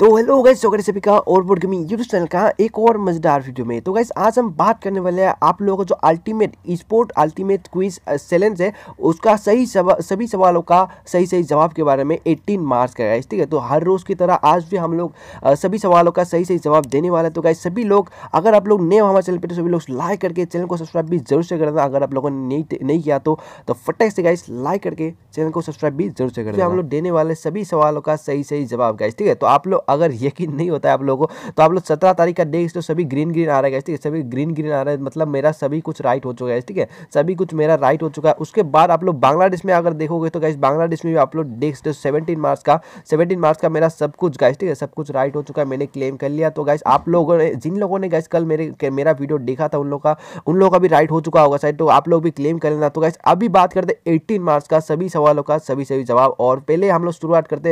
तो hello guys सोगर सभी का और बोर्ड गेमिंग यूट्यूब चैनल का एक और मज़ेदार वीडियो में तो गाइस आज हम बात करने वाले हैं आप लोगों का जो ultimate sport ultimate quiz challenge है उसका सही सवा, सभी सवालों का सही सही जवाब के बारे में 18 मार्च का गाइस ठीक है तो हर रोज़ की तरह आज भी हम लोग uh, सभी सवालों का सही सही जवाब देने वाला है तो गाइस सभी लोग अगर आप लोग नए हमारे चैनल पर तो सभी लोग लाइक करके चैनल को सब्सक्राइब भी जरूर से करना अगर आप लोगों ने नहीं किया तो, तो फटक से गाइस लाइक करके चैनल को सब्सक्राइब भी जरूर से करना हाँ। हम लोग देने वाले सभी सवालों का सही सही जवाब गाइस ठीक है तो आप लोग अगर यकीन नहीं होता है आप लोगों को तो आप लोग सत्रह तारीख का डेट तो सभी ग्रीन ग्रीन आ रहा है ठीक है सभी ग्रीन ग्रीन आ रहा है मतलब मेरा सभी कुछ राइट हो चुका है ठीक है सभी कुछ मेरा राइट हो चुका है उसके बाद आप लोग बांग्लादेश में अगर देखोगे तो गाइस बांग्लादेश में भी आप लोग नेक्स्ट सेवेंटीन मार्च का सेवेंटीन मार्च का मेरा सब कुछ गाइस ठीक है सब कुछ राइट हो चुका है मैंने क्लेम कर लिया तो गाइस आप लोगों ने जिन लोगों ने गाइस कल मेरे मेरा वीडियो देखा था उन लोग का उन लोगों का भी राइट हो चुका होगा शायद तो आप लोग भी क्लेम कर लेना तो गाइस अभी बात करते हैं मार्च का सभी सवालों का सभी सभी जवाब और पहले हम लोग शुरुआत करते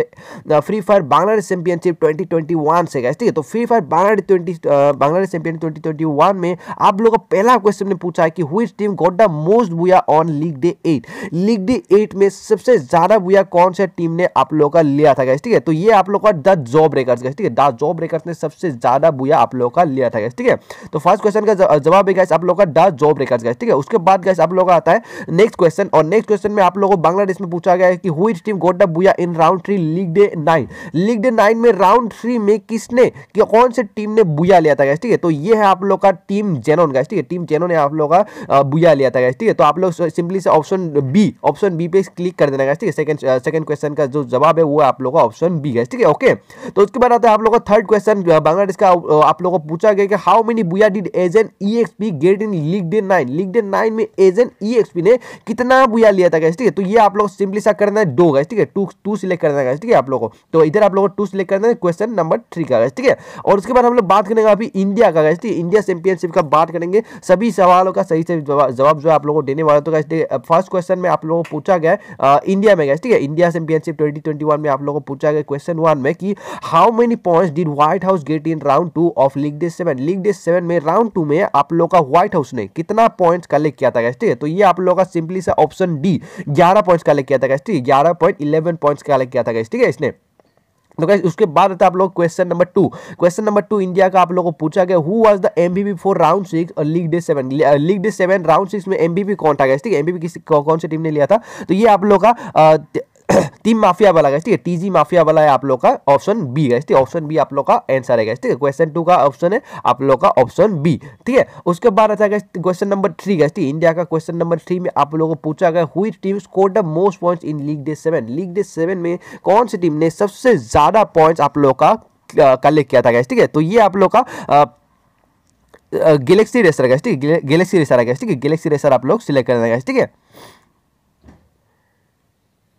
हैं फ्री फायर बांग्लादेश चैंपियनशिप 2021 से गए ठीक है तो free fire Bangladesh twenty Bangladesh champion 2021 में आप लोगों का पहला क्वेश्चन ने पूछा है कि which team got the most booyah on league day eight league day eight में सबसे ज्यादा बुआ कौन सा टीम ने आप लोगों का लिया था गैस ठीक है तो ये आप लोग का द जॉब ब्रेकर्स गैस ठीक है द जॉब ब्रेकर्स ने सबसे ज्यादा बुआ आप लोगों का लिया था गैस ठीक है तो फर्स्ट क्वेश्चन का जवाब है गैस आप लोग का द जॉब ब्रेकर्स गैस ठीक है उसके बाद गैस आप लोग का आता है नेक्स्ट क्वेश्चन और नेक्स्ट क्वेश्चन में आप लोगों को बांग्लादेश में पूछा गया है कि which team got the booyah in round three league day nine league day nine में राउंड राउंड थ्री में किसने कि कौन से टीम ने बुया लिया था ठीक है तो ये है आप लोग का टीम जेनोन गैस ठीक है टीम जेनोन ने आप लोग का बुया लिया था गैस ठीक है तो आप लोग सिंपली से ऑप्शन बी ऑप्शन बी पे क्लिक कर देना ठीक है सेकंड सेकंड क्वेश्चन का जो जवाब है वो आप लोग का ऑप्शन बी गैस ठीक है ओके तो उसके बाद आता है आप लोग का थर्ड क्वेश्चन बांग्लादेश का आप लोग को पूछा गया कि how many booyah did agent E X P get in league day nine league day nine में एजेंट ई एक्स पी ने कितना बुया लिया था गैस ठीक है तो ये आप लोग सिंपली सा करना है दो गैस ठीक है टू टू सिलेक्ट करना है ठीक है आप लोग को तो इधर आप लोग को टू सिलेक्ट करना है क्वेश्चन नंबर थ्री का ठीक है और उसके बाद हम लोग बात करेंगे अभी इंडिया का ठीक है इंडिया चैंपियनशिप का बात करेंगे सभी सवालों का सही से जवाब जो आप लोगों को देने वाला तो गैस फर्स्ट क्वेश्चन में आप लोगों को पूछा गया इंडिया में गैस ठीक है इंडिया चैंपियनशिप ट्वेंटी में आप लोगों को पूछा गया क्वेश्चन वन में कि how many points did White House get in round two of league day seven league day seven में राउंड टू में आप लोगों का व्हाइट हाउस ने कितना पॉइंट कलेक्ट किया था गैस ठीक है तो ये आप लोगों का सिंपली सा ऑप्शन डी ग्यारह पॉइंट कलेक्ट किया था गैस ठीक है ग्यारह पॉइंट इलेवन पॉइंट कलेक्ट किया था गैस ठीक है इसने तो गाइज उसके बाद आता है आप लोग question number two question number two India का आप लोगों को पूछा गया who was the MVP for round six और league day seven league day seven round six में एमबीबी कौन था गया ठीक है एमबीबी किसी कौन सी टीम ने लिया था तो ये आप लोग का uh, टीम माफिया वाला गैस ठीक है टीजी माफिया वाला है आप लोग का ऑप्शन बी गैस ठीक है ऑप्शन बी आप लोग का आंसर है गैस ठीक है क्वेश्चन टू का ऑप्शन है आप लोग का ऑप्शन बी ठीक है उसके बाद आता है क्वेश्चन नंबर थ्री गैस ठीक इंडिया का क्वेश्चन नंबर थ्री में आप लोगों को पूछा गया which team score the most points in league day seven league day seven में कौन सी टीम ने सबसे ज्यादा पॉइंट्स आप लोग का कलेक्ट किया था गैस ठीक है तो ये आप लोग का गैलेक्सी रेसर गैस ठीक है गैलेक्सी रेसर आ गया ठीक है गैलेक्सी रेसर आप लोग सिलेक्ट करना गैस ठीक है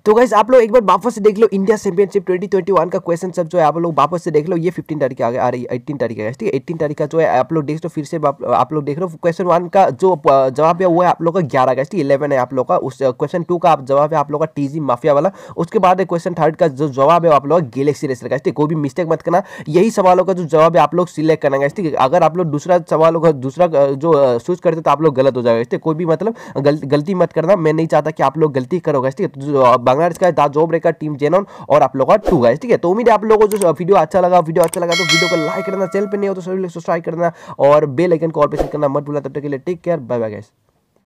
तो गाइज आप लोग एक बार वापस से देख लो इंडिया चैंपियनशिप 2021 का क्वेश्चन सब जो है आप लोग वापस से देख लो ये 15 तारीख आगे आ रही है एट्टीन तारीख है ठीक है एट्टीन तारीख का जो है आप लोग देख लो फिर से आप लोग देख लो क्वेश्चन वन का जो जवाब है वो है आप लोग का ग्यारह का ठीक इलेवन है आप लोग का उस क्वेश्चन टू का जवाब है आप लोग का टीजी माफिया वाला उसके बाद क्वेश्चन थर्ड का जो जवाब है आप लोग गैलेक्सी रेसर का ठीक कोई भी मिस्टेक मत करना यही सवालों का जो जवाब है आप लोग सिलेक्ट करना ठीक है अगर आप लोग दूसरा सवालों का दूसरा जो सूच करते तो आप लोग गलत हो जाएगा ठीक कोई भी मतलब गलती मत करना मैं नहीं चाहता कि आप लोग गलती करोगे ठीक है बांग्लादेश का दा जॉब रेखा टीम जेनॉन और आप लोगों का टू गाइज ठीक है तो उम्मीद है आप लोगों को वीडियो अच्छा लगा वीडियो अच्छा लगा तो वीडियो को लाइक करना चैनल पर नहीं हो तो सभी लोग सब्सक्राइब करना और बेल आइकन कॉल पर क्लिक करना मत भूलना तब तक के लिए take care bye bye guys